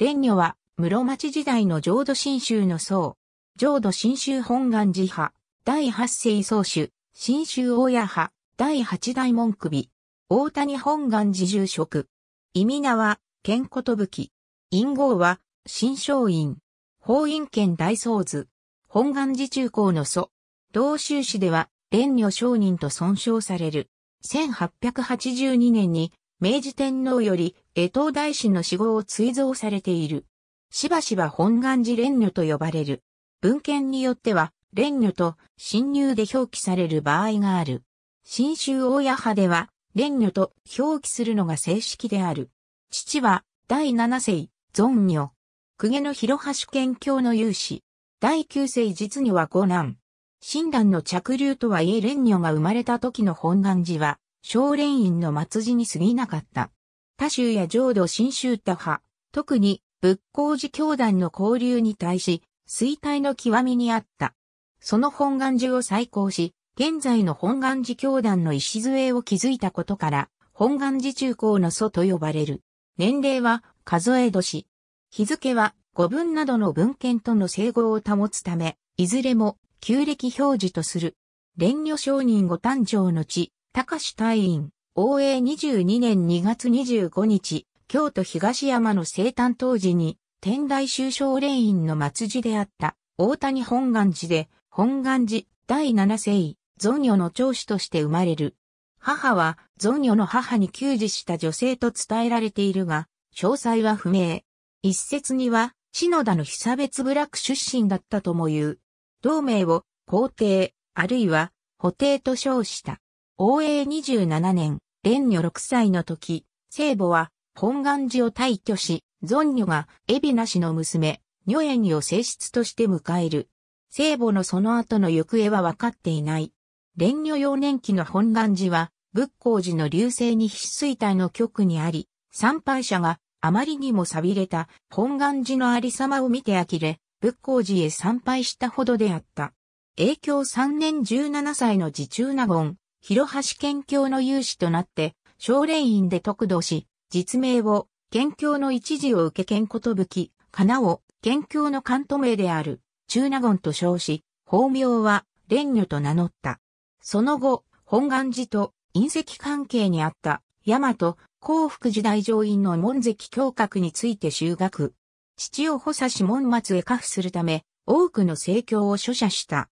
蓮女は、室町時代の浄土真宗の僧。浄土真宗本願寺派、第八世宗主、真宗大谷派、第八代門首。大谷本願寺住職。意味名は、健こと武器。陰号は、新商院。法院県大僧図。本願寺中高の祖。同州市では、蓮女商人と尊称される。1882年に、明治天皇より江東大師の死後を追贈されている。しばしば本願寺蓮女と呼ばれる。文献によっては、蓮女と侵入で表記される場合がある。新州大谷派では、蓮女と表記するのが正式である。父は、第七世、尊女。公家の広橋県教の有志。第九世実女は五男。親鸞の着流とはいえ蓮女が生まれた時の本願寺は、少蓮院の末寺に過ぎなかった。他州や浄土新州他派、特に仏光寺教団の交流に対し、衰退の極みにあった。その本願寺を再興し、現在の本願寺教団の礎を築いたことから、本願寺中高の祖と呼ばれる。年齢は数え年。日付は語文などの文献との整合を保つため、いずれも旧暦表示とする。蓮女商人ご誕生の地、高志隊員。応永22年2月25日、京都東山の生誕当時に、天台修正霊院の末寺であった大谷本願寺で、本願寺第七世、ゾ女の長子として生まれる。母は、ゾ女の母に給仕した女性と伝えられているが、詳細は不明。一説には、篠田の被差別部落出身だったとも言う。同名を、皇帝、あるいは、補帝と称した。応永27年、蓮女6歳の時、聖母は本願寺を退去し、ゾン女がエビナ氏の娘、女縁を正室として迎える。聖母のその後の行方は分かっていない。蓮女幼年期の本願寺は、仏光寺の流星に必衰体の局にあり、参拝者があまりにも錆びれた本願寺のありさまを見て呆れ、仏光寺へ参拝したほどであった。影響3年17歳の自中納言、広橋県境の有志となって、少年院で得度し、実名を、県境の一時を受け県ことぶき、かなを、県境の関東名である、中納言と称し、法名は、蓮女と名乗った。その後、本願寺と隕石関係にあった、大和、幸福寺大上院の門跡教閣について修学。父を補佐し門松へ下付するため、多くの政教を所者した。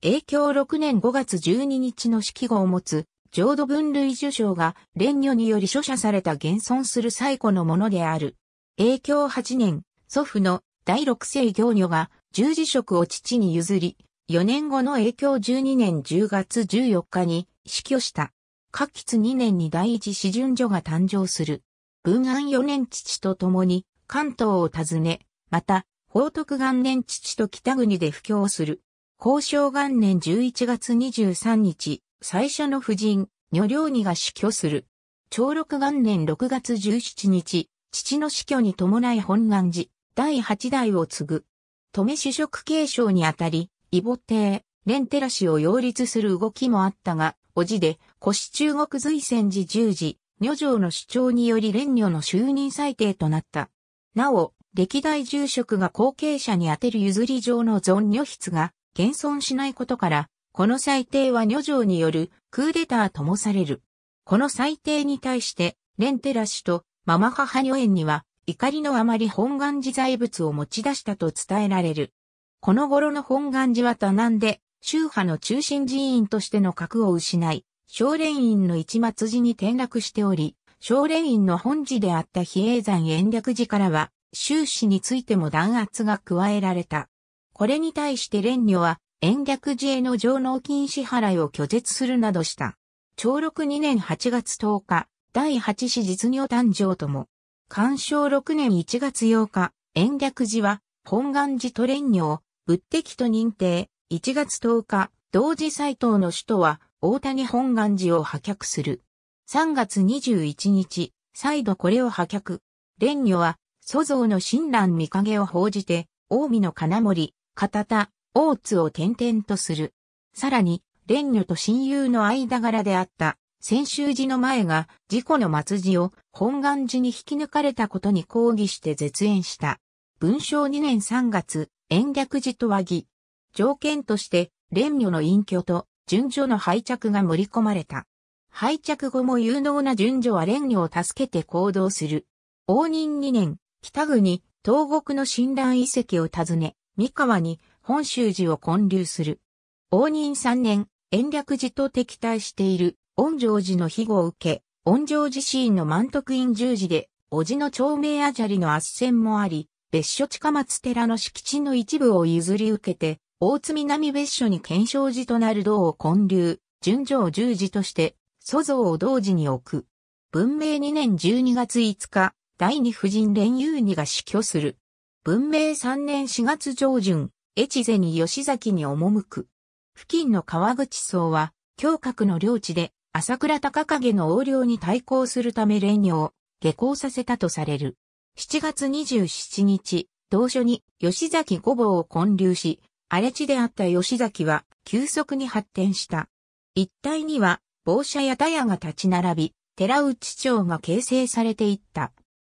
永響6年5月12日の式号を持つ、浄土分類受賞が、蓮女により著者された現存する最古のものである。永響8年、祖父の第六世行女が、十字職を父に譲り、4年後の永響12年10月14日に死去した。各吉2年に第一四順所が誕生する。文安4年父と共に関東を訪ね、また、宝徳元年父と北国で布教する。交渉元年11月23日、最初の夫人、女領にが死去する。長禄元年6月17日、父の死去に伴い本願寺、第8代を継ぐ。止め主職継承にあたり、異母帝、レンテラ氏を擁立する動きもあったが、おじで、古市中国随戦時十時、女城の主張により連女の就任裁定となった。なお、歴代住職が後継者にあてる譲り上の存女筆が、現存しないことから、この裁定は女城によるクーデターともされる。この裁定に対して、レンテラ氏とママ母女園には怒りのあまり本願寺財物を持ち出したと伝えられる。この頃の本願寺は多難で、宗派の中心寺院としての格を失い、少年院の一末寺に転落しており、少年院の本寺であった比叡山延暦寺からは、宗氏についても弾圧が加えられた。これに対して蓮女は、延暦寺への上納金支払いを拒絶するなどした。長禄2年8月10日、第8子実業誕生とも、干渉6年1月8日、延暦寺は、本願寺と蓮女を、仏敵と認定、1月10日、同時斎藤の首都は、大谷本願寺を破却する。3月21日、再度これを破却。蓮女は、祖像の親鸞見影を報じて、大江の金森、片田、大津を転々とする。さらに、蓮女と親友の間柄であった、先週時の前が、事故の末時を本願寺に引き抜かれたことに抗議して絶縁した。文章2年3月、延暦寺と和議。条件として、蓮女の隠居と、順序の廃着が盛り込まれた。廃着後も有能な順序は蓮女を助けて行動する。応仁2年、北国、東国の親鸞遺跡を訪ね、三河に本州寺を建立する。応仁三年、延暦寺と敵対している恩城寺の庇護を受け、恩城寺寺院の満徳院十字で、叔父の長命あじゃりの圧戦もあり、別所近松寺の敷地の一部を譲り受けて、大津南別所に検証寺となる道を建立、順城十字として、祖像を同時に置く。文明2年12月5日、第二夫人連友二が死去する。文明3年4月上旬、越前に吉崎に赴く。付近の川口層は、胸郭の領地で、朝倉高影の横領に対抗するため連を下校させたとされる。7月27日、同書に吉崎五坊を建立し、荒れ地であった吉崎は急速に発展した。一帯には、坊舎や田屋が立ち並び、寺内町が形成されていった。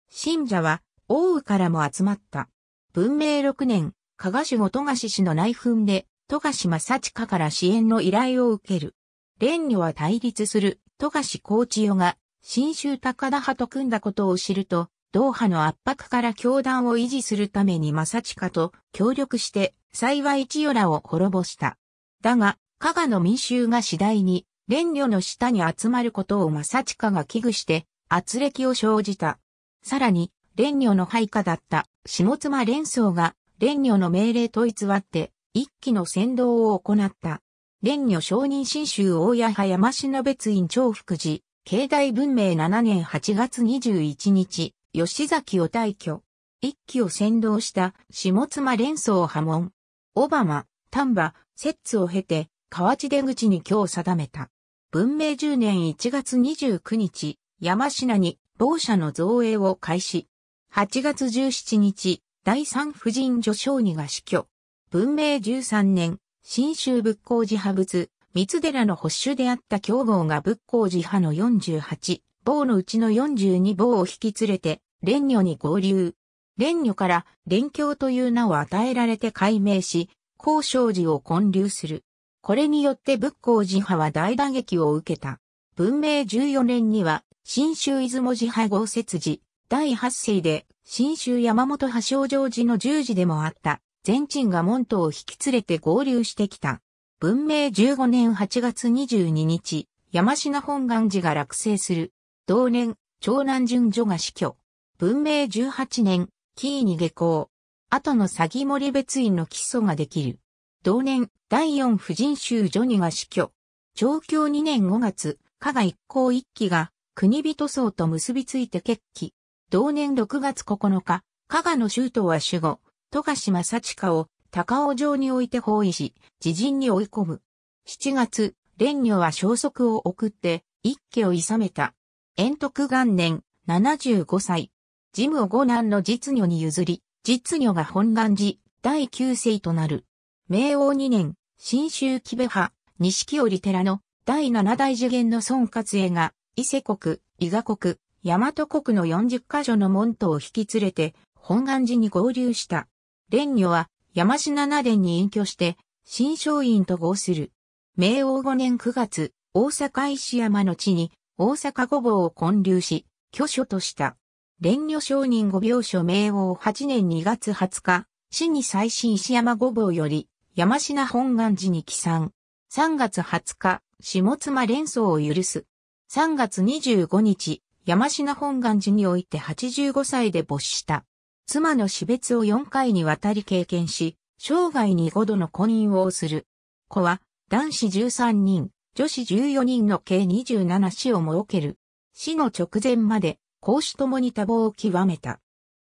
信者は、王宇からも集まった。文明6年、加賀守後富樫氏の内紛で、富樫正親から支援の依頼を受ける。蓮女は対立する富樫高知代が、新州高田派と組んだことを知ると、同派の圧迫から教団を維持するために正親と協力して、幸い千代らを滅ぼした。だが、加賀の民衆が次第に、蓮女の下に集まることを正親が危惧して、圧力を生じた。さらに、蓮女の配下だった下妻連想が、連女の命令と偽って、一期の先導を行った。連女承認新州大谷派山品別院長福寺、境内文明7年8月21日、吉崎を退去。一期を先導した下妻連想破門。オバマ、丹波、摂津を経て、河内出口に今日定めた。文明10年1月29日、山品に、某社の造営を開始。8月17日、第三夫人女将二が死去。文明13年、新州仏光寺派仏、三寺の保守であった教豪が仏光寺派の48、棒のうちの42棒を引き連れて、蓮女に合流。蓮女から蓮教という名を与えられて改名し、高尚寺を建立する。これによって仏光寺派は大打撃を受けた。文明14年には、新州出雲寺派豪雪寺、第8世で、新州山本派少城寺の十字でもあった、全鎮が門徒を引き連れて合流してきた。文明15年8月22日、山品本願寺が落成する。同年、長男順女が死去。文明18年、キーに下校。後の詐欺森別院の基礎ができる。同年、第四婦人州女にが死去。長教2年5月、加賀一行一揆が国人層と結びついて決起。同年6月9日、加賀の周東は守護、富樫正親を高尾城に置いて包囲し、自陣に追い込む。7月、蓮女は消息を送って、一家を諌めた。延徳元年、75歳。事務を五男の実女に譲り、実女が本願寺、第九世となる。明王二年、新州木部派、西織寺の第七代次元の孫活栄が、伊勢国、伊賀国、大和国の40カ所の門徒を引き連れて、本願寺に合流した。蓮女は、山科七殿に隠居して、新商院と合する。明王5年9月、大阪石山の地に、大阪御坊を建立し、居所とした。蓮女商人御病所明王8年2月20日、市に最新石山御坊より、山品本願寺に帰参。3月20日、下妻連想を許す。3月25日、山科本願寺において85歳で没した。妻の死別を4回にわたり経験し、生涯に5度の婚姻をする。子は男子13人、女子14人の計27子を設ける。死の直前まで、公私ともに多忙を極めた。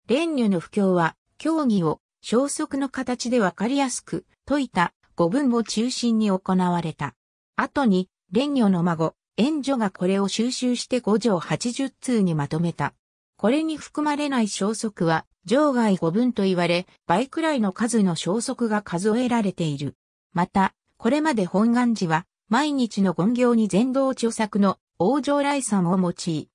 蓮如の不況は、教義を消息の形でわかりやすく説いた語文を中心に行われた。後に、蓮如の孫、援助がこれを収集して5条80通にまとめた。これに含まれない消息は、場外5分と言われ、倍くらいの数の消息が数えられている。また、これまで本願寺は、毎日の言行に全道著作の往生来山を用い、1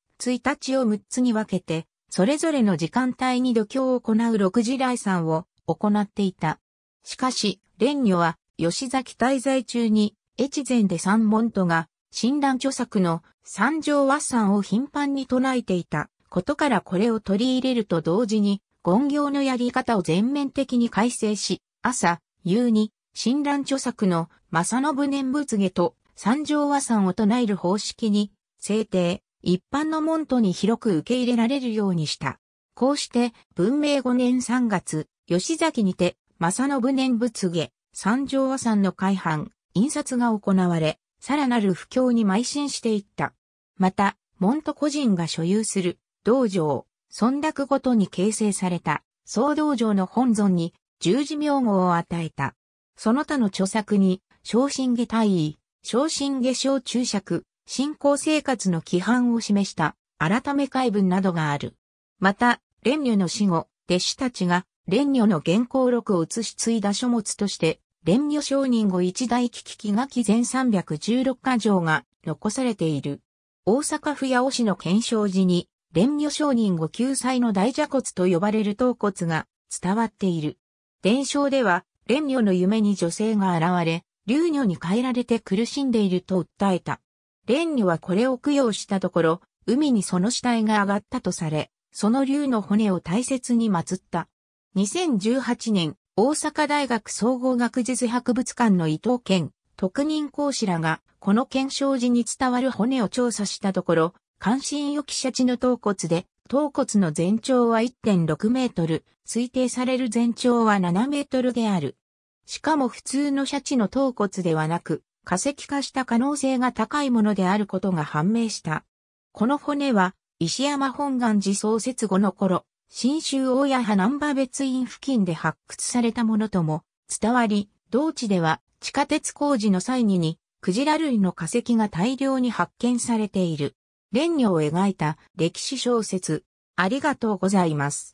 日を6つに分けて、それぞれの時間帯に度胸を行う6次来山を行っていた。しかし、蓮女は、吉崎滞在中に、越前で三門とが、診断著作の三条和算を頻繁に唱えていたことからこれを取り入れると同時に、言行のやり方を全面的に改正し、朝、夕に、診断著作の正信念仏下と三条和算を唱える方式に、制定、一般の門徒に広く受け入れられるようにした。こうして、文明5年3月、吉崎にて、正信念仏下、三条和算の改版、印刷が行われ、さらなる不況に邁進していった。また、モント個人が所有する道場、村落ごとに形成された総道場の本尊に十字名号を与えた。その他の著作に、昇進下大尉、昇進下昇注釈、信仰生活の規範を示した改め解文などがある。また、蓮女の死後、弟子たちが蓮女の原稿録を移し継いだ書物として蓮如上人後一大危機書き記全316箇条が残されている。大阪府八尾市の検証時に、蓮如上人後救済の大蛇骨と呼ばれる頭骨が伝わっている。伝承では、蓮如の夢に女性が現れ、竜女に変えられて苦しんでいると訴えた。蓮如はこれを供養したところ、海にその死体が上がったとされ、その竜の骨を大切に祀った。2018年、大阪大学総合学術博物館の伊藤健、特任講師らが、この検証時に伝わる骨を調査したところ、関心予期者地の頭骨で、頭骨の全長は1.6メートル、推定される全長は7メートルである。しかも普通のシャチの頭骨ではなく、化石化した可能性が高いものであることが判明した。この骨は、石山本願寺創設後の頃、新州大谷派南波別院付近で発掘されたものとも伝わり、同地では地下鉄工事の際にに、クジラ類の化石が大量に発見されている。蓮魚を描いた歴史小説、ありがとうございます。